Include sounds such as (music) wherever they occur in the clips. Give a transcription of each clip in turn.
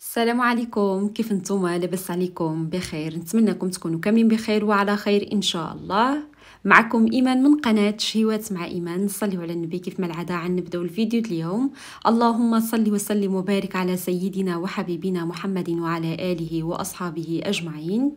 السلام عليكم كيف نتوما لاباس عليكم بخير نتمنىكم تكونوا كاملين بخير وعلى خير ان شاء الله معكم إيمان من قناة شهوات مع إيمان صلوا على النبي كيف ما العادة عن نبدأ الفيديو اليوم اللهم صل وسلم وبارك على سيدنا وحبيبنا محمد وعلى آله وأصحابه أجمعين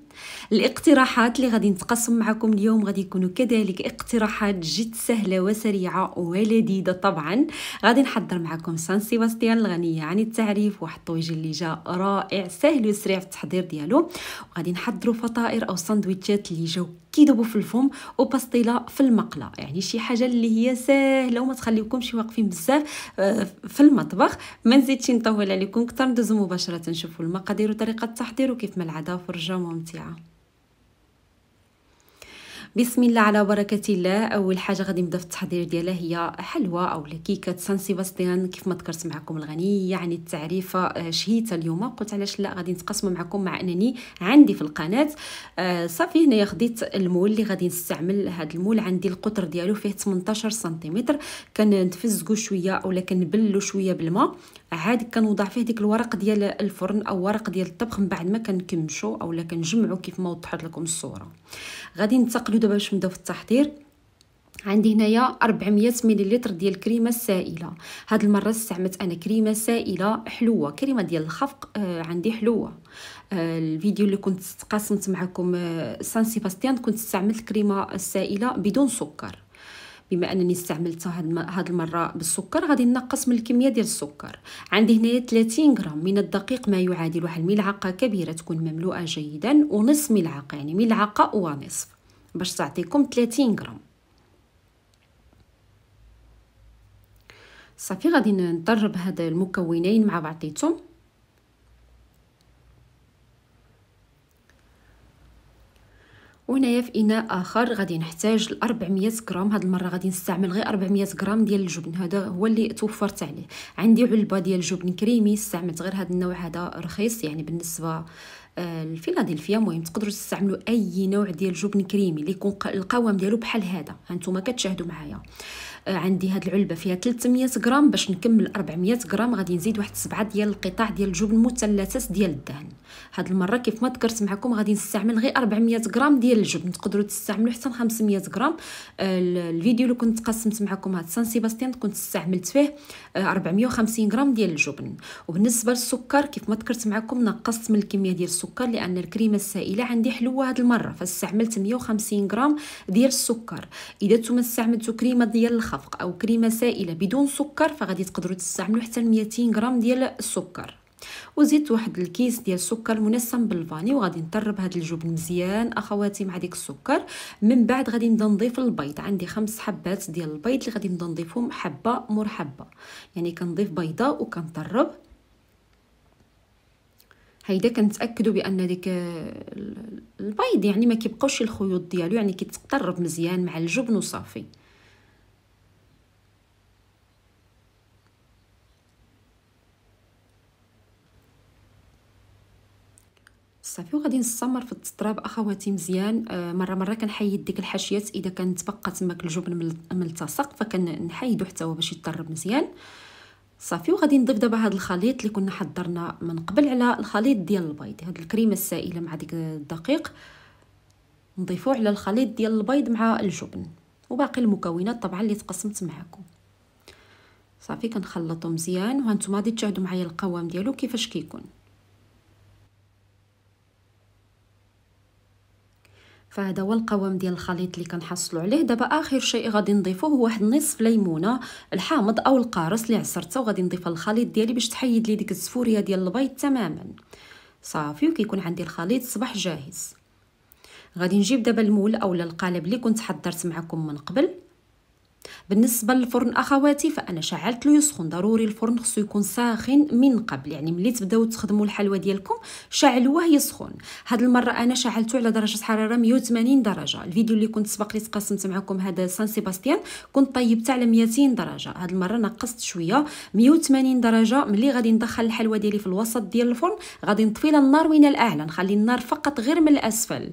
الاقتراحات اللي غادي نتقسم معكم اليوم غادي يكونوا كذلك اقتراحات جد سهلة وسريعة ولذيذة طبعا غادي نحضر معكم سان سيباستيان الغنية عن التعريف واحد الطويج اللي جا رائع سهل وسريع في التحضير ديالو وغادي نحضروا فطائر أو سندويتشات اللي جو كيذوبوا في الفم وباستيلا في المقله يعني شي حاجه اللي هي ساهله وما شي واقفين بزاف آه، في المطبخ ما نزيدش نطول عليكم كثر ندوزو مباشره نشوفوا المقادير وطريقه التحضير وكيف ما العاده فرجه ممتعه بسم الله على بركه الله اول حاجه غادي نبدا في التحضير ديالها هي حلوى أو كيكه سان سيباستيان كيف ما ذكرت معكم الغنيه يعني التعريفه آه، شهيته اليوم قلت علاش لا غادي نتقاسم معكم مع انني عندي في القناه آه صافي هنايا خديت المول اللي غادي نستعمل هذا المول عندي القطر ديالو فيه 18 سنتيمتر كنتفزقو شويه اولا كنبلو شويه بالماء عاد كنوضع فيه ديك الورق ديال الفرن او ورق ديال الطبخ من بعد ما كنكمشو اولا كنجمعو كيف ما وضحت لكم الصوره غادي ننتقلوا دابا باش نبداو في التحضير عندي هنايا 400 مليلتر ديال الكريمه السائله هاد المره استعملت انا كريمه سائله حلوه كريمه ديال الخفق آه عندي حلوه آه الفيديو اللي كنت تقاسمت معكم آه سان سيباستيان كنت استعملت كريمه السائله بدون سكر بما انني استعملت هاد المره بالسكر غادي نقص من الكميه ديال السكر عندي هنايا 30 غرام من الدقيق ما يعادل واحد الملعقه كبيره تكون مملوءه جيدا ونصف ملعقه يعني ملعقه ونصف باش تعطيكم 30 غرام صافي غادي نضرب هاد المكونين مع بعضيتهم وهنايا في اناء اخر غادي نحتاج ل 400 غرام هاد المره غادي نستعمل غير 400 غرام ديال الجبن هذا هو اللي توفرت عليه عندي علبه ديال الجبن كريمي استعملت غير هاد النوع هذا رخيص يعني بالنسبه الفيلادلفيا المهم تقدروا تستعملوا اي نوع ديال الجبن كريمي اللي يكون القوام ديالو بحال هذا هانتوما كتشاهدوا معايا آه، عندي هاد العلبه فيها 300 غرام باش نكمل 400 غرام غادي نزيد واحد سبعة ديال القطع ديال الجبن مثلثات ديال الدهن هاد المره كيف ما ذكرت معكم غادي نستعمل غير 400 غرام ديال الجبن تقدروا تستعملوا حتى 500 غرام آه، الفيديو اللي كنت قسمت معكم هاد سان سيباستيان كنت استعملت فيه 450 آه، غرام ديال الجبن وبالنسبه للسكر كيف ما ذكرت معكم نقصت من الكميه ديال السكر السكر لان الكريمه السائله عندي حلوه هذه المره فاستعملت 150 غرام ديال السكر اذا نتوما استعملتوا كريمه ديال الخفق او كريمه سائله بدون سكر فغادي تقدروا تستعملوا حتى 200 غرام ديال السكر وزدت واحد الكيس ديال السكر منسم بالفاني وغادي نطرب هذا الجبن مزيان اخواتي مع ديك السكر من بعد غادي نبدا نضيف البيض عندي خمس حبات ديال البيض اللي غادي نبدا نضيفهم حبه مور حبه يعني كنضيف بيضه وكنطرب هيدا كنتاكدوا بان ديك البيض يعني ما كيبقاوش الخيوط ديالو يعني كيتقرب مزيان مع الجبن وصافي صافي وغادي نستمر في التطراب اخواتي مزيان آه، مره مره كنحيد ديك الحاشيات اذا كانت بقى تماك الجبن ملتصق فكنحيدو حتى هو باش يطرب مزيان صافي وغادي نضيف دابا هذا الخليط اللي كنا حضرنا من قبل على الخليط ديال البيض هاد الكريمه السائله مع ديك الدقيق نضيفوه على الخليط ديال البيض مع الجبن وباقي المكونات طبعا اللي تقسمت معكم صافي كنخلطو مزيان وهانتوما غادي تشاهدوا معايا القوام ديالو كيفاش كيكون فهذا هو القوام ديال الخليط اللي كنحصلوا عليه دابا اخر شيء غادي نضيفه هو واحد نصف ليمونه الحامض او القارص اللي عصرته وغادي نضيفها للخليط ديالي باش تحيد لي ديك الزفوريه ديال البيض تماما صافي وكيكون عندي الخليط صباح جاهز غادي نجيب دابا المول اولا القالب اللي كنت حضرت معكم من قبل بالنسبه للفرن اخواتي فانا شعلت له يسخن ضروري الفرن خصو يكون ساخن من قبل يعني ملي تبداو تخدموا الحلوى ديالكم شعلوه يسخن هاد المره انا شعلته على درجه حراره 180 درجه الفيديو اللي كنت سبق لي تقاسمت معكم هذا سان سيباستيان كنت طيبته على 200 درجه هاد المره نقصت شويه 180 درجه ملي غادي ندخل الحلوى ديالي في الوسط ديال الفرن غادي نطفي النار وين الاعلى نخلي النار فقط غير من الاسفل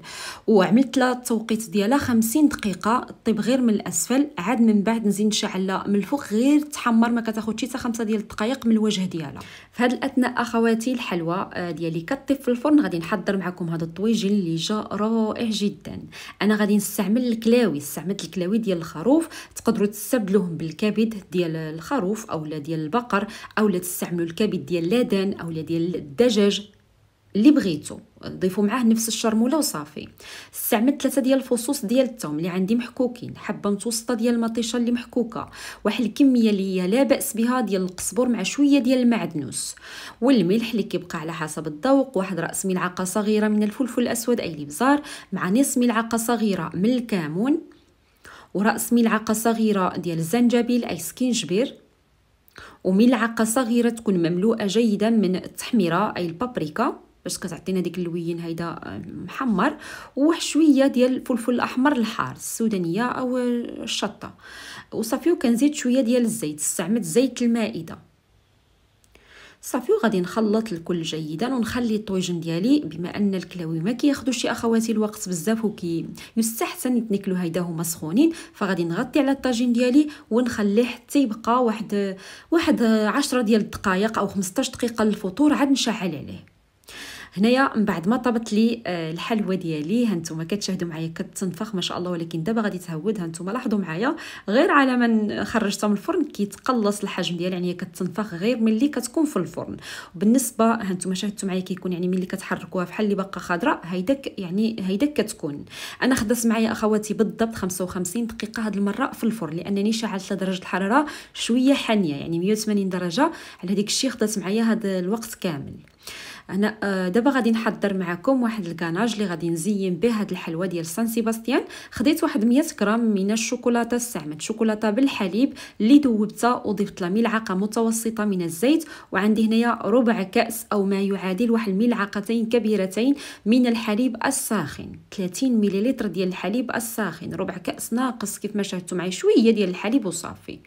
وعملت له التوقيت ديالها 50 دقيقه طيب غير من الاسفل عاد من بعد نزيد نشعل من الفوق غير تحمر ما كتاخذ حتى خمسة ديال الدقائق من الوجه ديالها في هذا الاثناء اخواتي الحلوى آه، ديالي كطيب في الفرن غادي نحضر معكم هذا الطويجن اللي جا رائع جدا انا غادي نستعمل الكلاوي استعملت الكلاوي ديال الخروف تقدروا تستبدلوهم بالكبد ديال الخروف اولا ديال البقر اولا تستعملوا الكبد ديال اللادن اولا ديال الدجاج اللي بغيتو ضيفوا معاه نفس الشرموله وصافي استعملت ثلاثه ديال الفصوص ديال الثوم اللي عندي محكوكين حبه متوسطه ديال المطيشه اللي محكوكه واحد الكميه اللي هي لا باس بها ديال القزبر مع شويه ديال المعدنوس والملح اللي كيبقى على حسب الذوق واحد راس ملعقه صغيره من الفلفل الاسود اي الابزار مع نص ملعقه صغيره من الكمون وراس ملعقه صغيره ديال الزنجبيل اي سكينجبير وملعقه صغيره تكون مملوءه جيدا من التحميره اي البابريكا باش كتعطينا ديك اللوين هيدا آه، محمر وواحد شويه ديال الفلفل الاحمر الحار السودانيه او الشطه وصافي وكنزيد شويه ديال الزيت استعملت زيت المائده صافي وغادي نخلط الكل جيدا ونخلي الطويجن ديالي بما ان الكلاوي ما كياخذوش يا اخواتي الوقت بزاف وكي يستحسن يتنكلو هيدا هما سخونين فغادي نغطي على الطاجين ديالي ونخليه حتى يبقى واحد واحد 10 ديال الدقائق او 15 دقيقه للفطور عاد نشعل عليه هنايا من بعد ما طابت لي آه، الحلوه ديالي هانتوما كتشاهدوا معايا كتنفخ ما شاء الله ولكن دابا غادي تهود هانتوما لاحظوا معايا غير على ما خرجتها من الفرن كيتقلص الحجم ديالها يعني كتنفخ غير ملي كتكون في الفرن بالنسبه هانتوما شاهدتوا معايا كيكون يعني ملي كتحركوها بحال اللي باقا خضراء هيداك يعني هيداك كتكون انا خدت معايا اخواتي بالضبط 55 دقيقه هاد المره في الفرن لانني شعلت درجه الحراره شويه حانيه يعني 180 درجه على هذيك الشيء خدات معايا هاد الوقت كامل انا آه، دابا غادي نحضر معكم واحد الكاناج اللي غادي نزين به هاد الحلوى ديال سان سيباستيان خديت واحد 100 غرام من الشوكولاته استعملت شوكولاته بالحليب اللي ذوبتها وضفت لها ملعقه متوسطه من الزيت وعندي هنايا ربع كاس او ما يعادل واحد الملعقتين كبيرتين من الحليب الساخن 30 مليلتر ديال الحليب الساخن ربع كاس ناقص كيف ما شاهدتوا معايا شويه ديال الحليب وصافي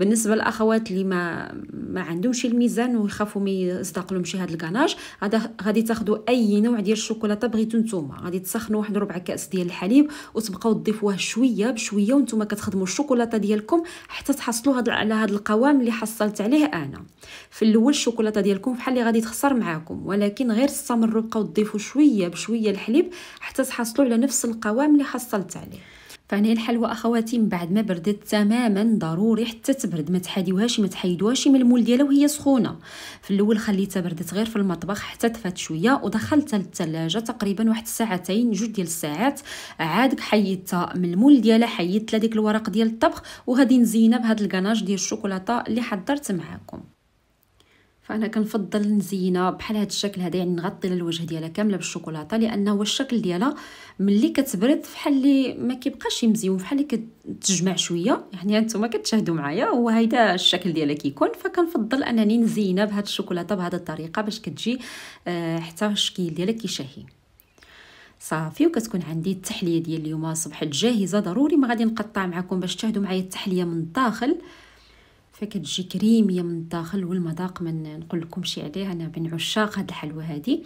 بالنسبه للاخوات اللي ما ما عندهمش الميزان ويخافوا ما لهم شي هاد الكاناج غادا غادي تاخذوا اي نوع ديال الشوكولاته بغيتو نتوما غادي تسخنوا واحد ربع كاس ديال الحليب وتبقاو تضيفوه شويه بشويه وانتم كتخدموا الشوكولاته ديالكم حتى تحصلوا هاد على هذا القوام اللي حصلت عليه انا في الاول الشوكولاته ديالكم بحال اللي غادي تخسر معاكم ولكن غير استمروا بقاو تضيفوا شويه بشويه الحليب حتى تحصلوا على نفس القوام اللي حصلت عليه فهنا الحلوى اخواتي من بعد ما بردت تماما ضروري حتى تبرد ما تحيدوهاش ما تحيدوهاش من المول ديالها وهي سخونه في الاول خليتها بردت غير في المطبخ حتى تفات شويه ودخلتها للثلاجه تقريبا واحد ساعتين جوج ديال الساعات عاد حيدتها من المول ديالها حيدت لها ديك الورق ديال الطبخ وغادي نزينها بهذا الكناج ديال الشوكولاته اللي حضرت معاكم فانا كنفضل نزينها بحال هذا الشكل هذا يعني نغطي الوجه ديالها كامله بالشوكولاته لان هو الشكل ديالها ملي كتبرد فحال اللي ما كيبقاش مزيون فحال اللي كتجمع شويه يعني انتم كتشاهدوا معايا هو هيدا الشكل ديالها كيكون فكنفضل انني نزينها بهذا الشوكولاته بهذه الطريقه باش كتجي آه، حتى الشكل ديالها كيشهي صافي وكتكون عندي التحليه ديال اليوم صبحت جاهزه ضروري ما غادي نقطع معكم باش تشاهدوا معايا التحليه من الداخل فكتجي كريميه من الداخل والمذاق ما نقول شي عليه انا من عشاق هاد الحلوى هادي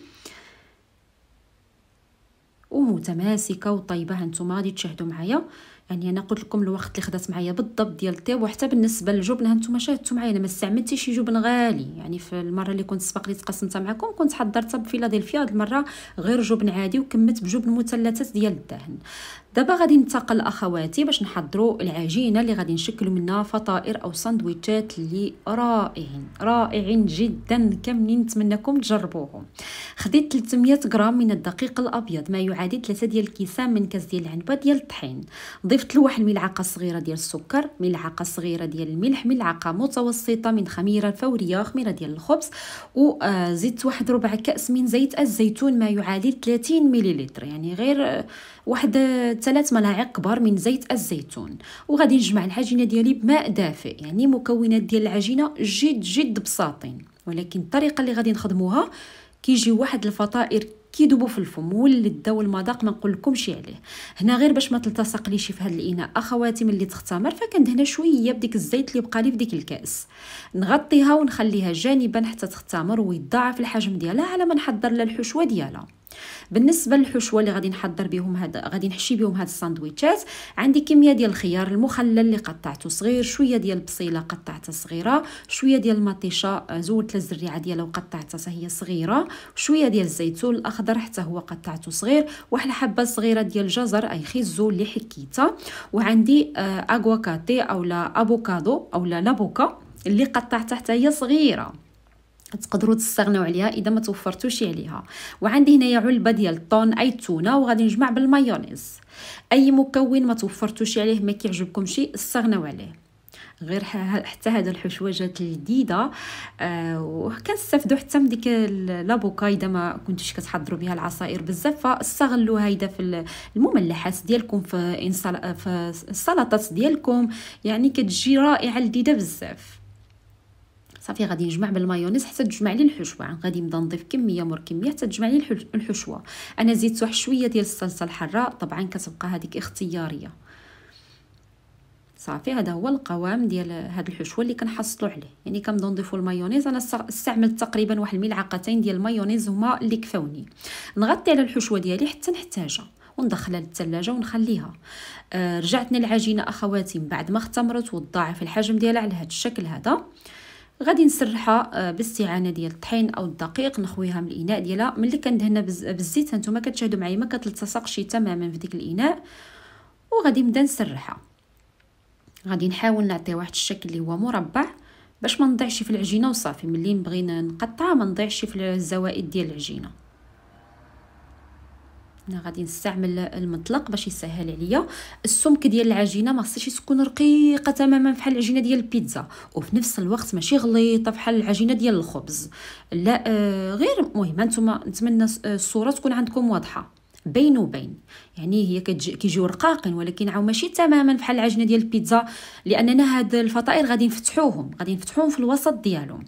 ومتماسكه وطيبه هانتوما غادي تشاهدوا معايا يعني انا قلت لكم الوقت اللي خدات معايا بالضبط ديال التي وحتى بالنسبه للجبن هانتوما شاهدتوا معايا انا ما استعملت شي جبن غالي يعني في المره اللي كنت سبق لي تقسمت معكم كنت حضرتها بفيلادلفيا هاد المره غير جبن عادي وكملت بجبن مثلثات ديال الدهن دابا غادي ننتقل اخواتي باش نحضروا العجينه اللي غادي نشكلوا منها فطائر او ساندويتشات اللي رائعين رائعين جدا كاملين نتمنىكم تجربوهم خديت 300 غرام من الدقيق الابيض ما يعادل 3 ديال الكيسان من كاس ديال العنبه ديال الطحين ضفت له واحد الملعقه صغيره ديال السكر ملعقه صغيره ديال الملح ملعقه متوسطه من خميره فوريه خميره ديال الخبز وزدت آه، واحد ربع كاس من زيت الزيتون ما يعادل 30 مليلتر يعني غير آه، واحد آه، ثلاث ملاعق كبار من زيت الزيتون وغادي نجمع العجينه ديالي بماء دافئ يعني مكونات ديال العجينه جد جد بساطين ولكن الطريقه اللي غادي نخدموها كيجي واحد الفطائر كيدوبوا في الفم واللي الدواء المذاق ما نقولكمش عليه هنا غير باش ما ليش في هذا الاناء اخواتي اللي تختمر فكندهنا شويه بديك الزيت اللي بقى لي في ديك الكاس نغطيها ونخليها جانبا حتى تختمر ويضاعف الحجم ديالها على ما نحضر لها الحشوه ديالها بالنسبه للحشوه اللي غادي نحضر بهم هذا غادي نحشي بهم هاد الساندويتشات عندي كميه ديال الخيار المخلل اللي قطعته صغير شويه ديال البصيله قطعتها صغيره شويه ديال المطيشه آه، زولت الزريعه ديالها وقطعتها هي صغيره شويه ديال الزيتون الاخضر حتى هو قطعته صغير واحد الحبه صغيره ديال الجزر اي خيزو اللي حكيته وعندي آه، اكواكاتي اولا افوكادو اولا لابوكا اللي قطعتها حتى هي صغيره تقدروا تستغنوا عليها اذا ما توفرتوش عليها وعندي هنايا علبه ديال الطون اي التونه وغادي نجمع بالمايونيز اي مكون ما توفرتوش عليه ما كيعجبكمش استغنوا عليه غير حتى هاد الحشوجات الجديده آه وكنستافدوا حتى من ديك لابوكا اذا ما كنتش كتحضروا بها العصائر بزاف فاستغلوها هيدا في المملحات ديالكم في في السلطات ديالكم يعني كتجي رائعه لذيذه بزاف صافي غادي نجمع بالمايونيز حتى تجمع لي الحشوه يعني غادي نبدا نضيف كميه مور كميه حتى تجمع لي الحشوه انا زدت واحد شويه ديال الصلصه الحاره طبعا كتبقى هذيك اختياريه صافي هذا هو القوام ديال هاد الحشوه اللي كنحصلوا عليه يعني كنبداو نضيفوا المايونيز انا استعملت تقريبا واحد الملعقتين ديال المايونيز هما اللي كفاوني نغطي على الحشوه ديالي حتى نحتاجها وندخلها للثلاجه ونخليها آه رجعتنا العجينه اخواتي من بعد ما اختمرت وتضاعف الحجم ديالها على هذا الشكل هذا غادي نسرحها آه، باستعانه ديال الطحين او الدقيق نخويها من الاناء ديالها ملي كندهنها بالزيت هانتوما كتشاهدوا معايا ما كتلتصقش تماما في ديك الاناء وغادي نبدا نسرحها غادي نحاول نعطي واحد الشكل اللي هو مربع باش ما نضيعش في العجينه وصافي ملي نبغي نقطعها ما نضيعش في الزوائد ديال العجينه انا غادي نستعمل المطلق باش يسهل عليا السمك ديال العجينه ما خصهاش تكون رقيقه تماما بحال العجينه ديال البيتزا وفي نفس الوقت ماشي غليطه بحال العجينه ديال الخبز لا آه غير مهم نتوما نتمنى آه، الصوره تكون عندكم واضحه بين وبين يعني هي كيجيو رقاقين ولكن عاو ماشي تماما بحال العجينه ديال البيتزا لاننا هاد الفطائر غادي نفتحوهم غادي نفتحوهم في الوسط ديالهم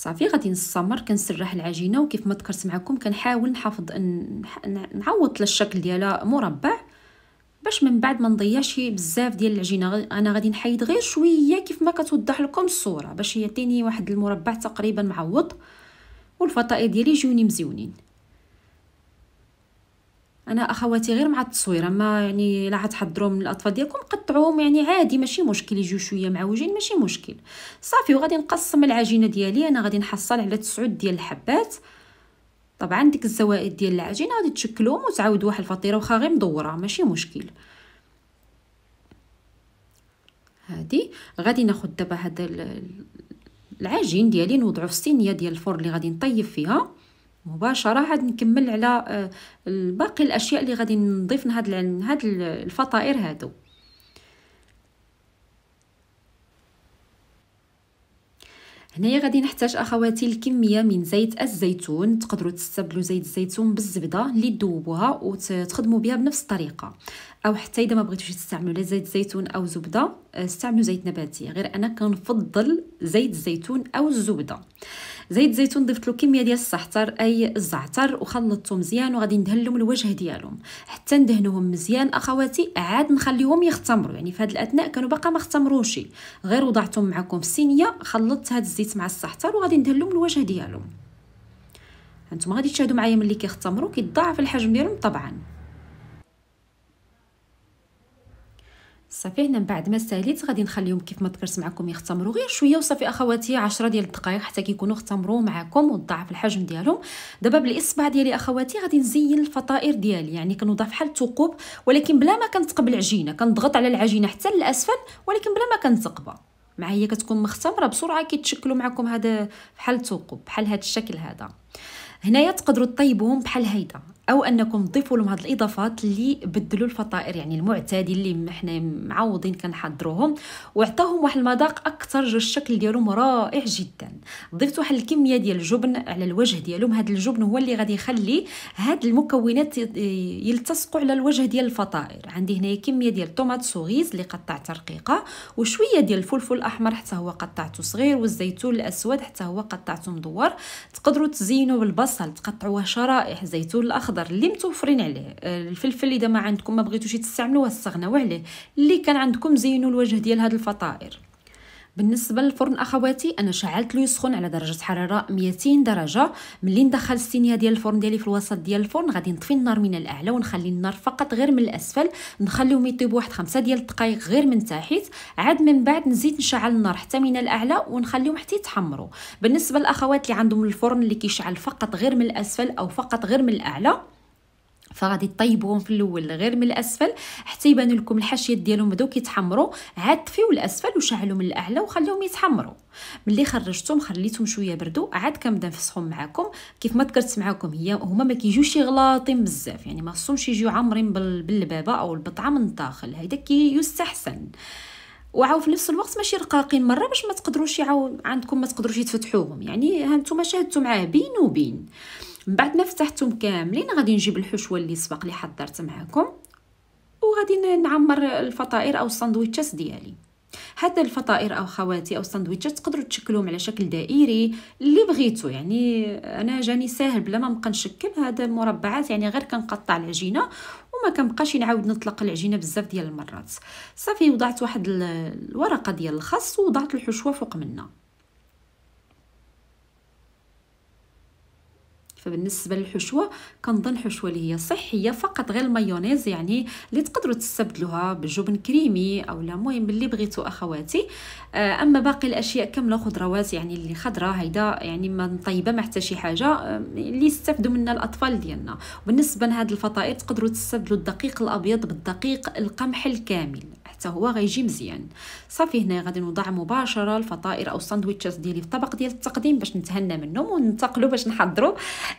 صافي غادي نسمر كنسرح العجينه وكيف ما ذكرت معكم كنحاول نحافظ نعوض الشكل ديالها مربع باش من بعد ما نضيعش بزاف ديال العجينه انا غادي نحيد غير شويه كيف ما كتوضح لكم الصوره باش يعطيني واحد المربع تقريبا معوض والفطائر ديالي يجوني مزيونين انا اخواتي غير مع التصوير اما يعني لا تحضروا من الاطفال ديالكم قطعوهم يعني عادي ماشي مشكل يجيو شويه معوجين ماشي مشكل صافي وغادي نقسم العجينه ديالي انا غادي نحصل على 9 ديال الحبات طبعا ديك الزوائد ديال العجينه غادي تشكلهم وتعاود واحد الفطيره واخا غير مدوره ماشي مشكل هادي غادي ناخد دابا هذا العجين ديالي نوضعو في الصينيه ديال الفرن اللي غادي نطيب فيها مباشره عاد نكمل على آه، باقي الاشياء اللي غادي نضيف لهاد هاد الفطائر هادو هنايا غادي نحتاج اخواتي الكميه من زيت الزيتون تقدروا تستبدلوا زيت الزيتون بالزبده اللي تذوبوها وتخدموا بها بنفس الطريقه او حتى اذا ما بغيتوش تستعملوا لا زيت زيتون او زبده آه، استعملوا زيت نباتي غير انا كنفضل زيت الزيتون او الزبده زيت الزيتون ضفت له كميه ديال الزعتر اي الزعتر وخلطته مزيان وغادي ندهن الوجه ديالهم حتى ندهنوهم مزيان اخواتي عاد نخليهم يختمروا يعني في هذه الاثناء كانوا باقا ما اختمروش غير وضعتهم معكم في صينيه خلطت هذا الزيت مع الزعتر وغادي ندهن لهم الوجه ديالهم انتم غادي تشاهدوا معايا ملي كيختمروا كيتضاعف الحجم ديالهم طبعا صافي هنا من بعد ما ساليت غادي نخليهم كيف ما ذكرت معكم يختمروا غير شويه وصافي اخواتي 10 ديال الدقائق حتى كيكونوا اختمروا معكم وضاعف الحجم ديالهم دابا بالاصبع ديالي اخواتي غادي نزين الفطائر ديالي يعني كنوضع بحال الثقوب ولكن بلا ما كنتقب العجينه كنضغط على العجينه حتى للاسفل ولكن بلا ما كنتقبها معايا كتكون مختمره بسرعه كيتشكلوا معكم هذا بحال الثقوب بحال هذا الشكل هذا هنايا تقدروا طيبوهم بحال هيدا او انكم تضيفوا لهم هاد الاضافات اللي بدلوا الفطائر يعني المعتاد اللي حنا معوضين كنحضروهم وعطاهم واحد المذاق اكثر الشكل ديالهم رائع جدا ضفت واحد الكميه ديال الجبن على الوجه ديالهم هاد الجبن هو اللي غادي يخلي هاد المكونات يلتصقوا على الوجه ديال الفطائر عندي هنايا كميه ديال طوماط سوغيز اللي قطعت رقيقه وشويه ديال الفلفل الاحمر حتى هو قطعته صغير والزيتون الاسود حتى هو قطعته مدور تقدروا تزينوا بالبصل تقطعوه شرائح زيتون الاخضر الخضر اللي متوفرين عليه آه، الفلفل اذا ما عندكم ما بغيتوش تستعملوه استغناو عليه اللي كان عندكم زينوا الوجه ديال هاد الفطائر بالنسبه للفرن اخواتي انا شعلت له يسخن على درجه حراره 200 درجه ملي ندخل السينيه ديال الفرن ديالي في الوسط ديال الفرن غادي نطفي النار من الاعلى ونخلي النار فقط غير من الاسفل نخليهم يطيب واحد خمسة ديال الدقائق غير من تحت عاد من بعد نزيد نشعل النار حتى من الاعلى ونخليهم حتى يتحمروا بالنسبه للاخوات اللي عندهم الفرن اللي كيشعل فقط غير من الاسفل او فقط غير من الاعلى فغادي طيبوهم في الاول غير من الاسفل حتى يبانوا لكم الحاشيات ديالهم بداو كيتحمروا عاد طفيو الاسفل وشعلوا من الاعلى وخليهم يتحمروا ملي خرجتهم خليتهم شويه بردو عاد كنبدا نفسخهم معكم كيف ما ذكرت معكم هي هما ما كيجيوش غلاطين بزاف يعني ما خصهمش يجيو عامرين باللبابه او البطعه من الداخل هيدا كيستحسن وعاو في نفس الوقت ماشي رقاقين مره باش ما تقدروش عندكم ما تقدروش تفتحوهم يعني هانتوما شاهدتوا معاه بين وبين من بعد ما فتحتهم كاملين غادي نجيب الحشوه اللي سبق لي حضرت معكم وغادي نعمر الفطائر او الساندويتشات ديالي هاد الفطائر او خواتي او الساندويتشات تقدروا تشكلوهم على شكل دائري اللي بغيتو يعني انا جاني ساهل بلا ما نبقى نشكل هاد المربعات يعني غير كنقطع العجينه وما كنبقاش نعاود نطلق العجينه بزاف ديال المرات صافي وضعت واحد الورقه ديال الخس ووضعت الحشوه فوق منها فبالنسبه للحشوه كنظن حشوه اللي هي صحيه فقط غير المايونيز يعني اللي تقدروا تستبدلوها بجبن كريمي او لا المهم اللي بغيتو اخواتي آه، اما باقي الاشياء كامله خضروات يعني اللي خضراء هيدا يعني ما طيبه ما حتى شي حاجه آه، اللي يستافدوا منها الاطفال ديالنا بالنسبه لهاد الفطائر تقدروا تستبدلوا الدقيق الابيض بالدقيق القمح الكامل حتى هو غيجي مزيان صافي هنا غادي نوضع مباشره الفطائر او الساندويتشات ديالي في الطبق ديال التقديم باش نتهنى منهم وننتقلوا باش نحضروا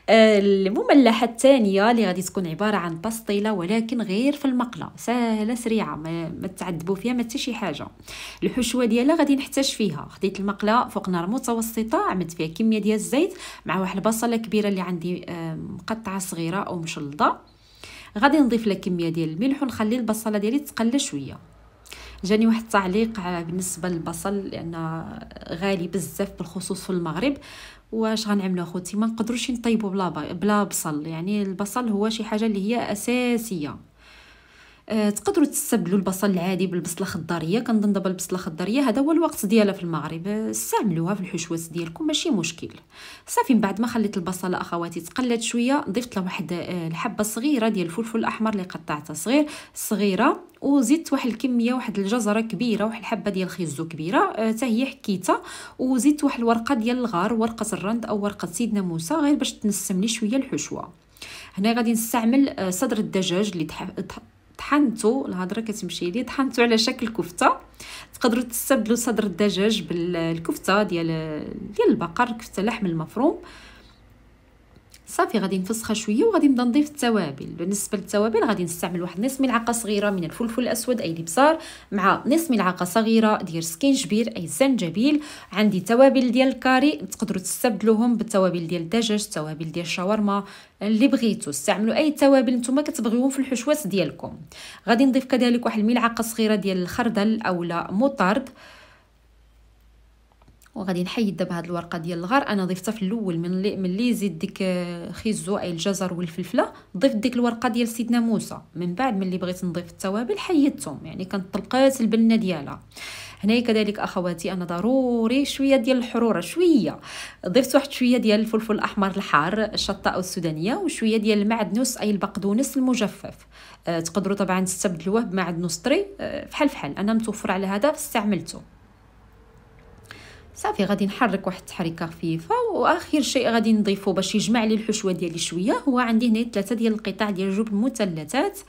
المملحه الثانيه اللي غادي تكون عباره عن بسطيله ولكن غير في المقله سهله سريعه ما, ما تعذبوا فيها ما شي حاجه الحشوه ديالها غادي نحتاج فيها خديت المقله فوق نار متوسطه عملت فيها كميه ديال الزيت مع واحد البصله كبيره اللي عندي آه، مقطعه صغيره او مشلضه غادي نضيف لها كميه ديال الملح ونخلي البصله ديالي تقلى شويه جاني واحد التعليق بالنسبه للبصل لان غالي بزاف بالخصوص في المغرب واش غنعملوا اخوتي ما نقدروش نطيبوا بلا بلا بصل يعني البصل هو شي حاجه اللي هي اساسيه آه، تقدروا تستبدلوا البصل العادي بالبصله الخضاريه كنظن دابا البصله الخضاريه هذا هو الوقت ديالها في المغرب استعملوها آه، في الحشوات ديالكم ماشي مشكل صافي من بعد ما خليت البصله اخواتي تقلات شويه ضفت لها واحد آه، الحبه صغيره ديال الفلفل الاحمر اللي قطعتها صغير صغيره وزدت واحد الكميه واحد الجزره كبيره واحد الحبه ديال الخيزو كبيره حتى هي حكيتها وزدت واحد الورقه ديال الغار ورقه الرند او ورقه سيدنا موسى غير باش تنسم لي شويه الحشوه هنا غادي نستعمل صدر الدجاج اللي طحنتو الهضره كتمشي لي طحنتو على شكل كفته تقدروا تستبدلوا صدر الدجاج بالكفته ديال ديال البقر كفته لحم المفروم صافي غادي نفسخها شويه وغادي نبدا نضيف التوابل بالنسبه للتوابل غادي نستعمل واحد نصف ملعقه صغيره من الفلفل الاسود اي الابصار مع نصف ملعقه صغيره ديال سكينجبير اي الزنجبيل عندي توابل ديال الكاري تقدروا تستبدلوهم بالتوابل ديال الدجاج التوابل ديال الشاورما اللي بغيتو استعملوا اي توابل نتوما كتبغيوهم في الحشوات ديالكم غادي نضيف كذلك واحد الملعقه صغيره ديال الخردل اولا موطارد وغادي نحيد دابا هاد الورقه ديال الغار انا ضفتها في الاول من اللي ملي زيد ديك آه، خيزو اي الجزر والفلفله ضفت ديك الورقه ديال سيدنا موسى من بعد ملي بغيت نضيف التوابل حيدتهم يعني كنطلقات البنه ديالها هنايا كذلك اخواتي انا ضروري شويه ديال الحروره شويه ضفت واحد شويه ديال الفلفل الاحمر الحار الشطه او السودانيه وشويه ديال المعدنوس اي البقدونس المجفف أه تقدروا طبعا تستبدلوه بمعدنوس طري أه فحال فحال انا متوفر على هذا استعملته صافي غادي نحرك واحد التحريكه خفيفه واخر شيء غادي نضيفه باش يجمع لي الحشوه ديالي شويه هو عندي هنا ثلاثه ديال القطع ديال الجبن المثلثات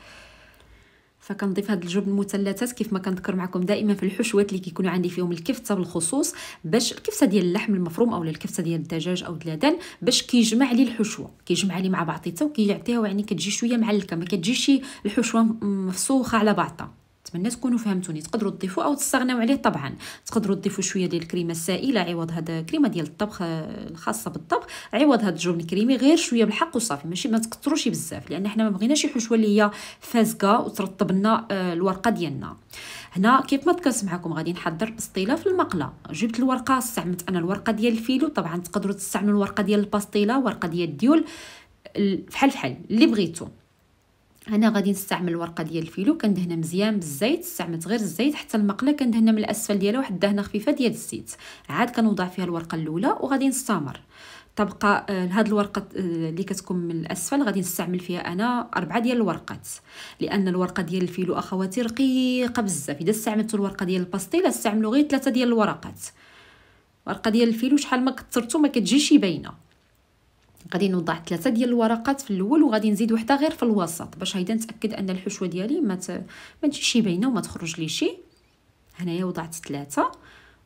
فكنضيف هاد الجبن المثلثات كيف ما كنذكر معكم دائما في الحشوات اللي كيكونوا عندي فيهم الكفته بالخصوص باش الكفته ديال اللحم المفروم اولا الكفته ديال الدجاج او الدلادان باش كيجمع لي الحشوه كيجمع لي مع بعضيتها وكيعطيها يعني كتجي شويه معلكه ما كتجيش الحشوه مفسوخه على بعضها نتمنى تكونوا فهمتوني تقدروا تضيفوا او تستغناو عليه طبعا تقدروا تضيفوا شويه ديال الكريمه السائله عوض هاد الكريمه ديال الطبخ آه، الخاصه بالطبخ عوض هاد الجبن الكريمي غير شويه بالحق وصافي ماشي ما تكثروش بزاف لان حنا ما بغيناش الحشوه اللي هي فازقه وترطب لنا آه، الورقه ديالنا هنا كيف ما تكاس معكم غادي نحضر بسطيله في المقله جبت الورقه استعملت انا الورقه ديال الفيلو طبعا تقدروا تستعملوا الورقه ديال الباستيلا ورقه ديال الديول فحال فحال اللي بغيتو انا غادي نستعمل الورقه ديال الفيلو كندهنها مزيان بالزيت استعملت غير الزيت حتى المقله كندهنها من الاسفل ديالها واحد الدهنه خفيفه ديال الزيت عاد كنوضع فيها الورقه الاولى وغادي نستمر طبقه آه، لهاد الورقه آه، اللي كتكون من الاسفل غادي نستعمل فيها انا اربعه ديال الورقات لان الورقه ديال الفيلو اخواتي رقيقه بزاف اذا استعملتوا الورقه ديال الباستيل استعملوا غير ثلاثه ديال الورقات الورقه ديال الفيلو شحال ما كثرتوا ما كتجيش باينه غادي نوضع ثلاثه ديال الورقات في الاول وغادي نزيد وحده غير في الوسط باش هيدا نتاكد ان الحشوه ديالي ما ما تجيش باينه وما تخرج لي شي هنايا وضعت ثلاثه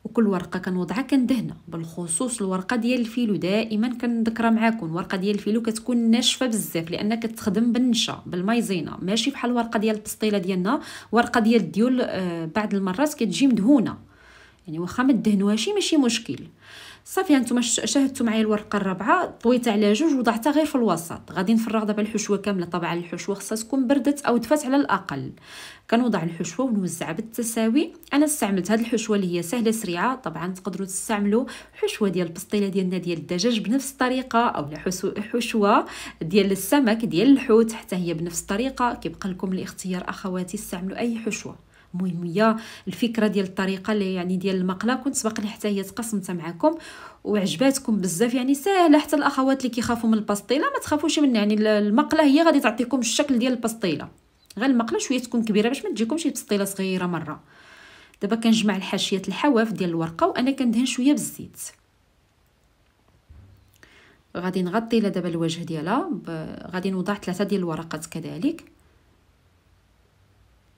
وكل ورقه كنوضعها كندهنها بالخصوص الورقه ديال الفيلو دائما كنذكرها معاكم الورقه ديال الفيلو كتكون ناشفه بزاف لان كتخدم بالنشا بالمايزينا ماشي بحال الورقه ديال البسطيله ديالنا ورقه ديال الديول آه بعض المرات كتجي مدهونه يعني واخا ما دهنوهاش ماشي مشكل صافي هانتوما شاهدتوا معايا الورقه الرابعه طويت على جوج وضعتها غير في الوسط غادي نفرغ دابا الحشوه كامله طبعا الحشوه خصها تكون بردت او دفات على الاقل كنوضع الحشوه ونوزع بالتساوي انا استعملت هذه الحشوه اللي هي سهله سريعه طبعا تقدروا تستعملوا حشوه ديال البسطيله ديالنا ديال الدجاج بنفس الطريقه او حشوه ديال السمك ديال الحوت حتى هي بنفس الطريقه كيبقى لكم الاختيار اخواتي استعملوا اي حشوه المهم هي الفكره ديال الطريقه اللي يعني ديال المقله كنت سبق لي حتى هي تقسمتها معكم وعجباتكم بزاف يعني ساهله حتى الاخوات اللي كيخافوا من البسطيله ما تخافوش منها يعني المقله هي غادي تعطيكم الشكل ديال البسطيله غير المقله شويه تكون كبيره باش ما تجيكمش البسطيله بسطيله صغيره مره دابا كنجمع الحاشيات الحواف ديال الورقه وانا كندهن شويه بالزيت غادي نغطي لها دابا الوجه ديالها غادي نوضع ثلاثه ديال الورقات كذلك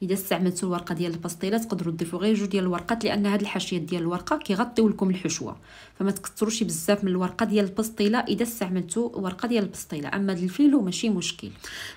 اذا استعملتوا الورقه ديال الباستيلا تقدروا تضيفوا غير جوج ديال الورقات لان هاد الحاشيات ديال الورقه كيغطيو لكم الحشوه فما تكثروش بزاف من الورقه ديال الباستيله اذا استعملتوا ورقه ديال الباستيله اما الفيلو ماشي مشكل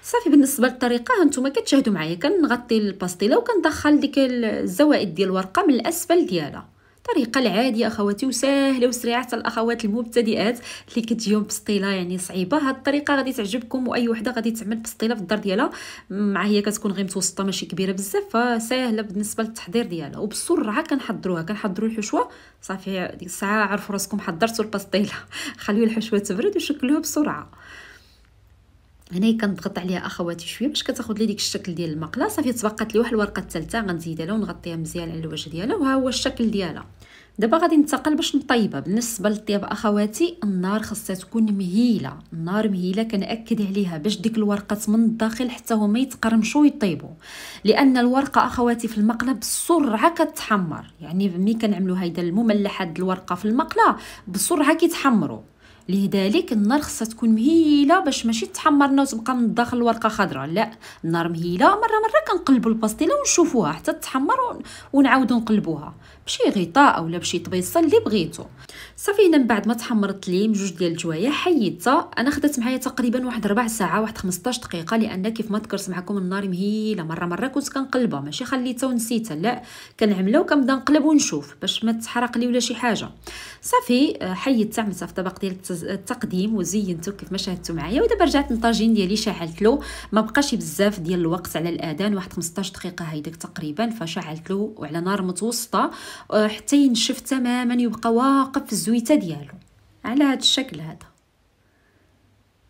صافي بالنسبه للطريقه هانتوما كتشاهدوا معايا كنغطي الباستيله وكندخل ديك الزوائد ديال الورقه من الاسفل ديالها الطريقه العاديه اخواتي وسهله وسريعه حتى الاخوات المبتدئات اللي كتجيهم بسطيله يعني صعيبه هاد الطريقه غادي تعجبكم واي وحده غادي تعمل بسطيله في الدار ديالها مع هي كتكون غير متوسطه ماشي كبيره بزاف فسهله بالنسبه للتحضير ديالها وبسرعه كنحضروها كنحضروا الحشوه صافي ديك الساعه عرفوا راسكم حضرتوا البسطيله (laughs) خليو الحشوه تبرد وشكلوها بسرعه هنايا كنضغط عليها اخواتي شويه باش كتاخذ لي ديك الشكل ديال المقله صافي تبقات لي واحد الورقه الثالثه غنزيدها لها ونغطيها مزيان على الوجه ديالها وها هو الشكل ديالها دابا غادي ننتقل باش نطيبها بالنسبه للطياب اخواتي النار خاصها تكون مهيله النار مهيله كنأكد عليها باش ديك الورقات من الداخل حتى هما يتقرمشوا ويطيبوا لان الورقه اخواتي في المقله بسرعه كتحمر يعني ملي كنعملوا هيدا المملحه الورقه في المقله بسرعه كيتحمروا لذلك النار خصها تكون مهيله باش ماشي تحمرنا وتبقى من الداخل الورقه خضراء لا النار مهيله مره مره كنقلبوا الباستيله ونشوفوها حتى تحمر ونعاودوا نقلبوها بشي غطاء اولا بشي طبيصه اللي بغيتو صافي انا من بعد ما تحمرت لي جوج ديال الجوايا حيدتها انا خدات معايا تقريبا واحد ربع ساعه واحد 15 دقيقه لان كيف ما ذكرت معكم النار مهيله مره مره كنت كنقلبها ماشي خليتها ونسيتها لا كنعملها وكنبدا نقلب ونشوف باش ما تحرق لي ولا شي حاجه صافي آه، حيدتها عملتها في طبق ديال التقديم وزينته كيف ما شاهدتوا معايا ودابا رجعت للطاجين ديالي شعلت له ما بقاش بزاف ديال الوقت على الاذان واحد 15 دقيقه هيداك تقريبا فشعلت له وعلى نار متوسطه آه، حتى ينشف تماما يبقى واقف في الزويته ديالو على هذا الشكل هذا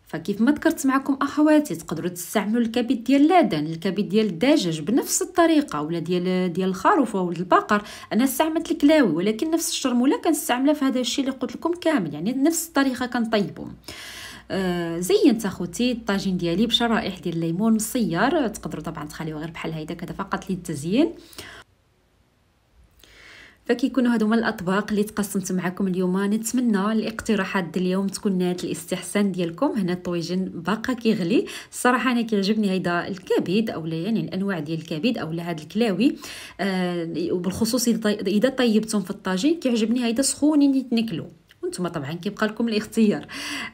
فكيف ما ذكرت معكم اخواتي تقدروا تستعملوا الكبد ديال لادن الكبد ديال الدجاج بنفس الطريقه ولا ديال ديال الخروف ولا البقر انا استعملت الكلاوي ولكن نفس الشرموله كنستعملها في هذا الشيء اللي قلت لكم كامل يعني نفس الطريقه كنطيبهم آه، زينت اخوتي الطاجين ديالي بشرائح ديال الليمون مصير تقدروا طبعا تخليوه غير بحال هيدا كذا فقط للتزيين آه فكيكونوا هادو هما الاطباق اللي تقسمت معكم اليوم نتمنى الاقتراحات ديال اليوم تكون نالت الاستحسان ديالكم هنا الطويجن باقا كيغلي الصراحه انا كيعجبني هيدا الكبد اولا يعني الانواع ديال الكبد اولا هاد الكلاوي آه وبالخصوص اذا طيبتهم في الطاجين كيعجبني هيدا سخونين يتنكلوا وانتم طبعا كيبقى لكم الاختيار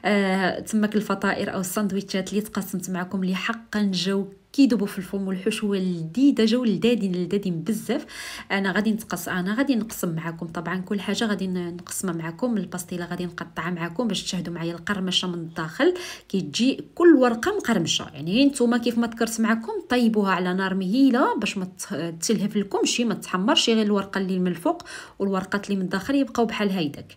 آه تماك الفطائر او الساندويتشات اللي تقسمت معكم اللي حقا جو كيدوبوا في الفم والحشوه اللذيذه جو لذادين لذادين بزاف انا غادي نتقص انا غادي نقسم معكم طبعا كل حاجه غادي نقسمها معكم الباستيله غادي نقطعها معكم باش تشاهدوا معايا القرمشه من الداخل كتجي كل ورقه مقرمشه يعني نتوما كيف ما ذكرت معكم طيبوها على نار مهيله باش ما تلهف لكم شي ما تحمرش غير الورقه اللي من الفوق والورقات اللي من الداخل يبقاو بحال هيداك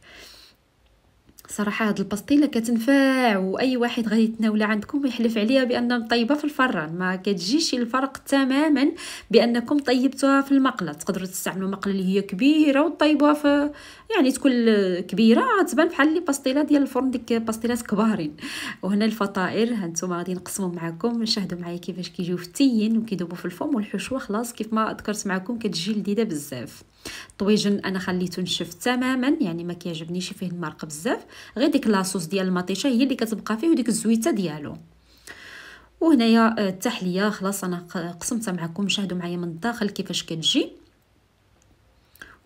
صراحه هاد البسطيله كتنفع واي واحد غادي يتناولها عندكم يحلف عليها بانها مطيبه في الفران ما كتجيش الفرق تماما بانكم طيبتوها في المقله تقدروا تستعملوا مقله اللي هي كبيره وطيبوها في يعني تكون كبيره تبان بحال لي بسطيله ديال الفرن ديك بسطيلات كبارين وهنا الفطائر هانتوما غادي نقسموا معكم نشاهدوا معايا كيفاش كيجيو فتين وكيذوبوا في الفم والحشوه خلاص كيف ما ذكرت معكم كتجي لذيذه بزاف طويجن انا خليته نشف تماما يعني ما كيعجبنيش فيه المرق بزاف غير ديك لاصوص ديال المطيشه هي اللي كتبقى فيه وديك الزويته ديالو وهنايا التحليه خلاص انا قسمتها معكم شاهدوا معايا من الداخل كيفاش كتجي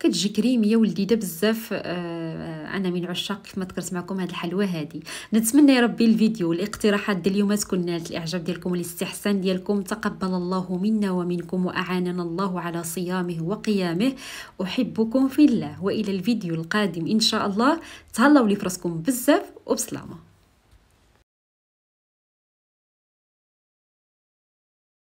كتجي كريميه ولذيذه بزاف آه،, آه انا من عشاق كيف ما ذكرت معكم هاد الحلوى هادي نتمنى يا ربي الفيديو والاقتراحات ديال اليوم تكون نالت الاعجاب ديالكم والاستحسان ديالكم تقبل الله منا ومنكم واعاننا الله على صيامه وقيامه احبكم في الله والى الفيديو القادم ان شاء الله تهلاو لي فراسكم بزاف وبسلامه